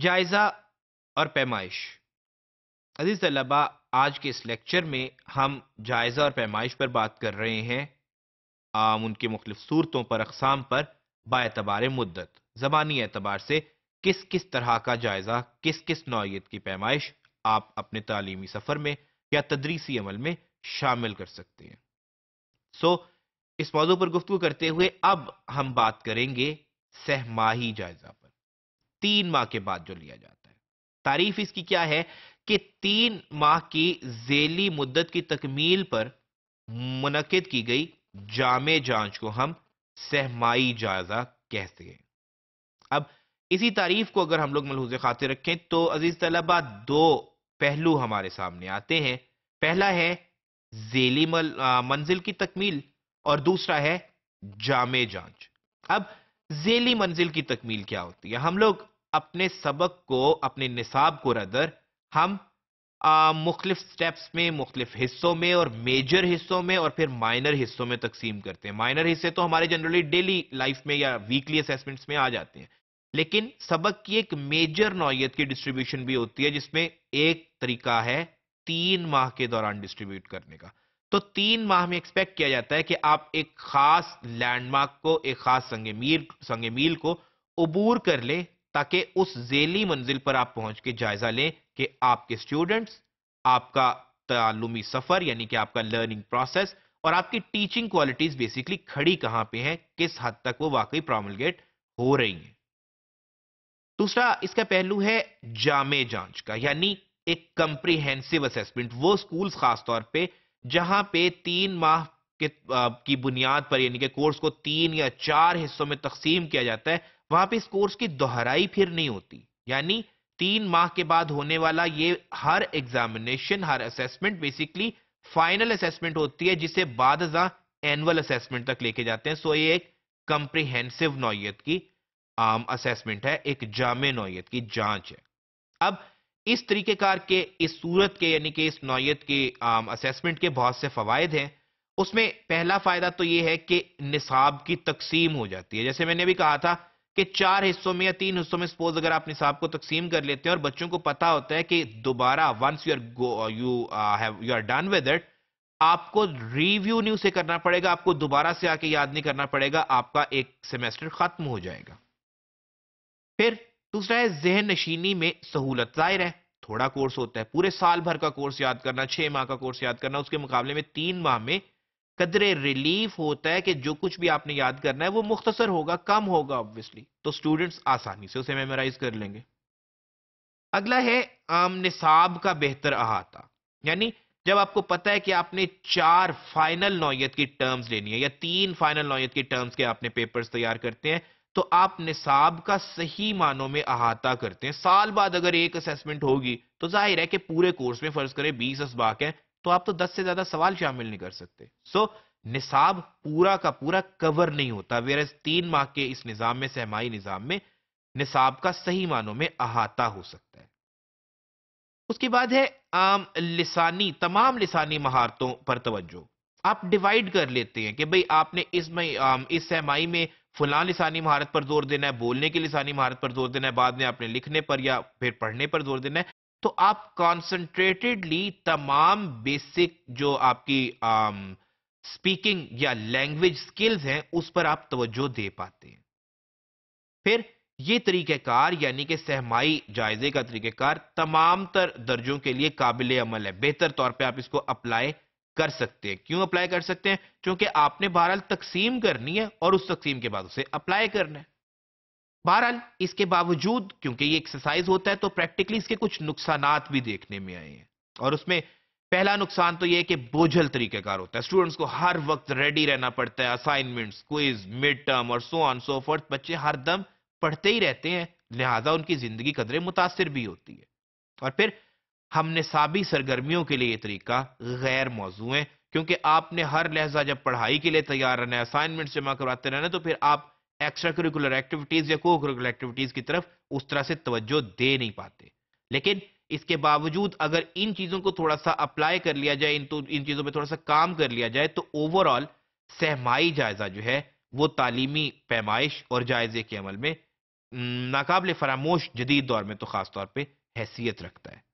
जायज़ा और पैमाइश अजीज़ तलबा आज के इस लेक्चर में हम जायज़ा और पैमाइश पर बात कर रहे हैं आम उनके मुख्तफ सूरतों पर अकसाम पर बातबार मुद्दत ज़बानी एतबार से किस किस तरह का जायज़ा किस किस नौत की पैमाइश आप अपने तालीमी सफ़र में या तदरीसी अमल में शामिल कर सकते हैं सो इस मौजू पर गुफ्तु करते हुए अब हम बात करेंगे सहमाही जायज़ा तीन माह के बाद जो लिया जाता है तारीफ इसकी क्या है कि तीन माह की जेली मुद्दत की तकमील पर मुनद की गई जामे जांच को हम सहमाई जायजा कहते हैं अब इसी तारीफ को अगर हम लोग मलहूज खाते रखें तो अजीज तलबा दो पहलू हमारे सामने आते हैं पहला है जेली मल, आ, मंजिल की तकमील और दूसरा है जामे जांच अब जेली मंजिल की तकमील क्या होती है हम लोग अपने सबक को अपने निसाब को रदर हम मुख्तफ स्टेप्स में मुख्तफ हिस्सों में और मेजर हिस्सों में और फिर माइनर हिस्सों में तकसीम करते हैं माइनर हिस्से तो हमारे जनरली डेली लाइफ में या वीकली असेसमेंट्स में आ जाते हैं लेकिन सबक की एक मेजर नौीयत की डिस्ट्रीब्यूशन भी होती है जिसमें एक तरीका है तीन माह के दौरान डिस्ट्रीब्यूट करने का तो तीन माह में एक्सपेक्ट किया जाता है कि आप एक खास लैंडमार्क को एक खास संगे मील को अबूर कर ले ताकि उस जेली मंजिल पर आप पहुंच के जायजा लें कि आपके स्टूडेंट्स आपका तालुमी सफर यानी कि आपका लर्निंग प्रोसेस और आपकी टीचिंग क्वालिटीज बेसिकली खड़ी कहां पे हैं किस हद तक वो वाकई प्रोमलगेट हो रही हैं दूसरा इसका पहलू है जामे जांच का यानी एक कंप्रीहेंसिव असेसमेंट वो स्कूल खासतौर पर जहां पे तीन माह के की बुनियाद पर यानी कि कोर्स को तीन या चार हिस्सों में तकसीम किया जाता है वहां पे इस कोर्स की दोहराई फिर नहीं होती यानी तीन माह के बाद होने वाला ये हर एग्जामिनेशन हर असेसमेंट बेसिकली फाइनल असेसमेंट होती है जिसे बाद एनुअल असेसमेंट तक लेके जाते हैं सो ये एक कंप्रिहेंसिव नौयत की आम असेसमेंट है एक जामे नौयत की जांच है अब इस तरीकेकार के इस सूरत के यानी कि इस नौयत के आम असेसमेंट के बहुत से फवायद हैं उसमें पहला फायदा तो ये है कि निसाब की तकसीम हो जाती है जैसे मैंने भी कहा था कि चार हिस्सों में या तीन हिस्सों में सपोज अगर आप निसाब को तकसीम कर लेते हैं और बच्चों को पता होता है कि दोबारा once you are you have you are done with it आपको रिव्यू नहीं उसे करना पड़ेगा आपको दोबारा से आके याद नहीं करना पड़ेगा आपका एक सेमेस्टर खत्म हो जाएगा फिर दूसरा है जहन नशीनी में सहूलत जाहिर है थोड़ा कोर्स होता है पूरे साल भर का कोर्स याद करना छह माह का कोर्स याद करना उसके मुकाबले में तीन माह में कदरे रिलीफ होता है कि जो कुछ भी आपने याद करना है वो मुख्तसर होगा कम होगा ऑब्वियसली तो स्टूडेंट्स आसानी से उसे मेमोराइज कर लेंगे अगला है आम निसाब का बेहतर अहाता यानी जब आपको पता है कि आपने चार फाइनल नौयत की टर्म्स लेनी है या तीन फाइनल नौयत की टर्म्स के आपने पेपर्स तैयार करते हैं तो आप निसाब का सही मानों में अहाता करते हैं साल बाद अगर एक असेसमेंट होगी तो जाहिर है कि पूरे कोर्स में फर्ज करें बीस असबाक हैं तो आप तो 10 से ज्यादा सवाल शामिल नहीं कर सकते सो so, निसाब पूरा का पूरा कवर नहीं होता वेर तीन माह के इस निज़ाम में सहमाई निज़ाम में निसाब का सही मानों में अहाता हो सकता है उसके बाद है आम लिसानी तमाम लिसानी महारतों पर तवज्जो आप डिवाइड कर लेते हैं कि भाई आपने इसमें में इस सहमाई में फलां लिसानी महारत पर जोर देना है बोलने की लिसानी महारत पर जोर देना है बाद में आपने लिखने पर या फिर पढ़ने पर जोर देना है तो आप कॉन्सेंट्रेटेडली तमाम बेसिक जो आपकी स्पीकिंग um, या लैंग्वेज स्किल्स हैं उस पर आप तवज्जो दे पाते हैं फिर ये तरीक़ाकार यानी कि सहमाई जायजे का तरीक़ाकार तमाम तर दर्जों के लिए काबिल अमल है बेहतर तौर पे आप इसको अप्लाई कर सकते हैं क्यों अप्लाई कर सकते हैं क्योंकि आपने बहरहाल तकसीम करनी है और उस तकसीम के बाद उसे अप्लाई करना है बहरहाल इसके बावजूद क्योंकि ये एक्सरसाइज होता है तो प्रैक्टिकली इसके कुछ नुकसान भी देखने में आए हैं और उसमें पहला नुकसान तो ये है कि बोझल तरीकेकार होता है स्टूडेंट्स को हर वक्त रेडी रहना पड़ता है असाइनमेंट्स क्विज मिड टर्म और सो ऑन सो फोर्थ बच्चे हर दम पढ़ते ही रहते हैं लिहाजा उनकी जिंदगी कदरे मुतासर भी होती है और फिर हमने साबी सरगर्मियों के लिए ये तरीका गैर मौजू है क्योंकि आपने हर लहजा जब पढ़ाई के लिए तैयार रहना है असाइनमेंट्स जमा करवाते रहना तो फिर आप एक्स्ट्रा करिकुलर एक्टिविटीज या को करिकुलर एक्टिविटीज की तरफ उस तरह से तवज्जो दे नहीं पाते लेकिन इसके बावजूद अगर इन चीजों को थोड़ा सा अप्लाई कर लिया जाए इन तो इन चीजों पे थोड़ा सा काम कर लिया जाए तो ओवरऑल सहमाई जायजा जो है वो तालीमी पैमाइश और जायजे के अमल में नाकबले फरामोश जदीद दौर में तो खासतौर पर हैसियत रखता है